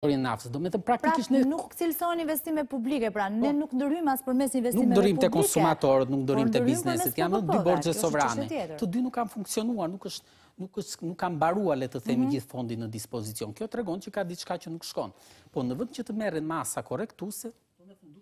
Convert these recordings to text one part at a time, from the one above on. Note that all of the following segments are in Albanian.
sektorin naftës, do praktikisht Pra, nuk cilëson investime publike, pra, ne nuk ndërrim asë për mes investime publike. Nuk ndërrim të konsumatorët, nuk ndërrim të biznesit, janë dy borgjës sovrane. Të dy nuk kam funksionuar, nuk është nuk kam barua le të themi gjithë fondi në dispozicion. Kjo të regon që ka diçka që nuk shkon. Po në vënd që të meren masa korektuse,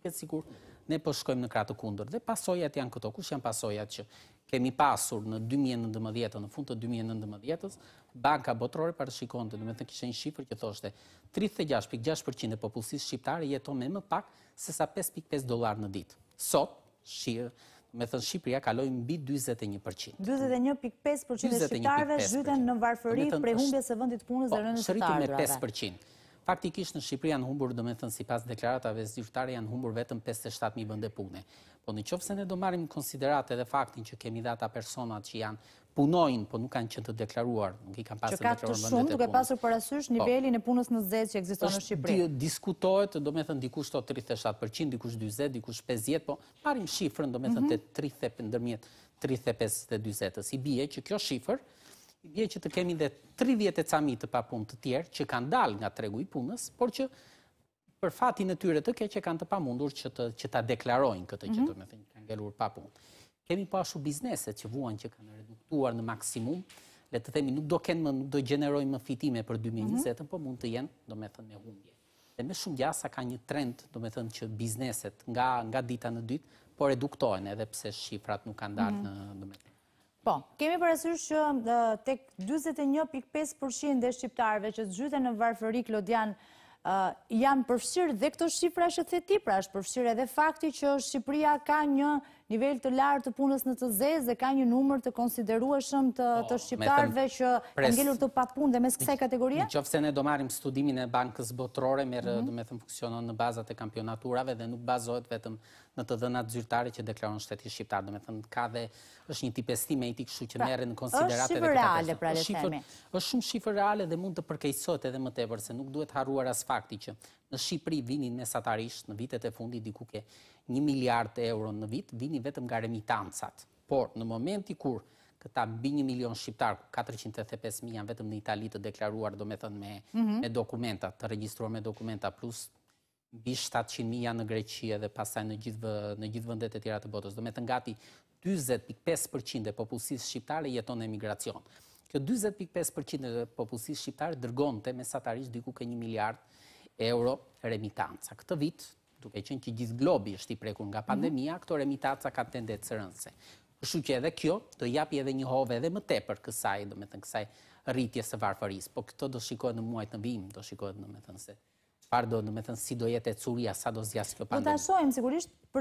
dhe të ne përshkojmë në kratë kundër. Dhe pasojat janë këto, kush janë pasojat që kemi pasur në 2019, në fund të 2019-ës, banka botërore parashikon të, dëmë të kishe një shifrë që thoshte 36.6% e popullësisë shqiptare jeton me më pak se sa 5.5 dolar në ditë. Sot, shirë, me thënë Shqipëria kaloi mbi 41%. 21.5% e shqiptarëve zhyten në varfëri për humbjes së vendit punës dhe po, rënës të tarëve. me 5%. Faktikisht në Shqipëri janë humbur, do me thënë si pas deklaratave zyrtare, janë humbur vetëm 57.000 bënde pune. Po në qofëse ne do marim konsiderate dhe faktin që kemi data personat që janë punojnë, po nuk kanë që të deklaruar, nuk i kanë pasë të deklaruar bëndet po. e punë. Që ka të shumë, duke pasër parasysh, nivelli në punës në zezë që eksistohë në Shqipëri. Diskutohet, do me thënë, dikush të 37%, dikush 20%, dikush 50%, po marim shifrën, do me thënë, të 35% dhe 20%. Si bie që kjo shifrë, bje që të kemi dhe 30 vjetë e cami të papun të tjerë që kanë dal nga tregu i punës, por që për fatin e tyre të keqe kanë të pamundur që të, që deklarojnë këtë që të mhm. me thënë kanë gelur papun. Kemi po ashtu bizneset që vuan që kanë reduktuar në maksimum, le të themi nuk do kenë më, nuk do gjenerojnë më fitime për 2020, mhm. mm po mund të jenë, do me thënë, me humbje. Dhe me shumë gjasa ka një trend, do me thënë, që bizneset nga, nga dita në dytë, po reduktojnë edhe pse shifrat nuk kanë dalë mhm. në, do të thënë. Po, kemi përësysh që tek 21.5% dhe shqiptarve që të gjyte në varfëri Klodian Kjellar, janë përfësirë dhe këto shifra është të theti, pra është përfësirë edhe fakti që Shqipëria ka një nivel të lartë të punës në të zezë dhe ka një numër të konsiderueshëm të po, Shqiptarve që kanë gjelur të papun dhe mes kësaj kategoria? Në qofë se ne do marim studimin e bankës botërore, merë mhm. dhe me thëmë funksionon në bazat e kampionaturave dhe nuk bazohet vetëm në të dhënat zyrtare që deklaron shteti Shqiptar. Dhe me thëmë ka dhe është një tipestime i tikë shu që pra, merë në konsiderate pra dhe këtë të të të të të të të të të të të të të të të të fakti që në Shqipëri vinin mesatarisht në vitet e fundit diku ke 1 miliard e euro në vit, vinin vetëm nga remitancat. Por, në momenti kur këta mbi 1 milion shqiptar, 485 janë vetëm në Itali të deklaruar do me thënë me mhm. dokumenta, të registruar me dokumenta plus mbi 700 milion në Greqia dhe pasaj në gjithë vëndet e tjera të botës. Do me thënë gati 20.5% e popullsisë shqiptare jeton e emigracionë. Kjo 20.5% e popullsisë shqiptare dërgonte të mesatarisht diku ke 1 miliard euro remitanca. Këtë vit, duke qenë që gjithë globi është i prekur nga mhm. pandemia, këto remitanca ka tendetë rënse. Shu që edhe kjo të japi edhe një hove edhe më tepër kësaj, do me thënë kësaj rritje së varfëris, po këto do shikohet në muajt në vim, do shikohet në me thënë se, pardo, në me thënë si do jetë e curia, sa do zjasë kjo pandemi. Do të ashojmë, sigurisht,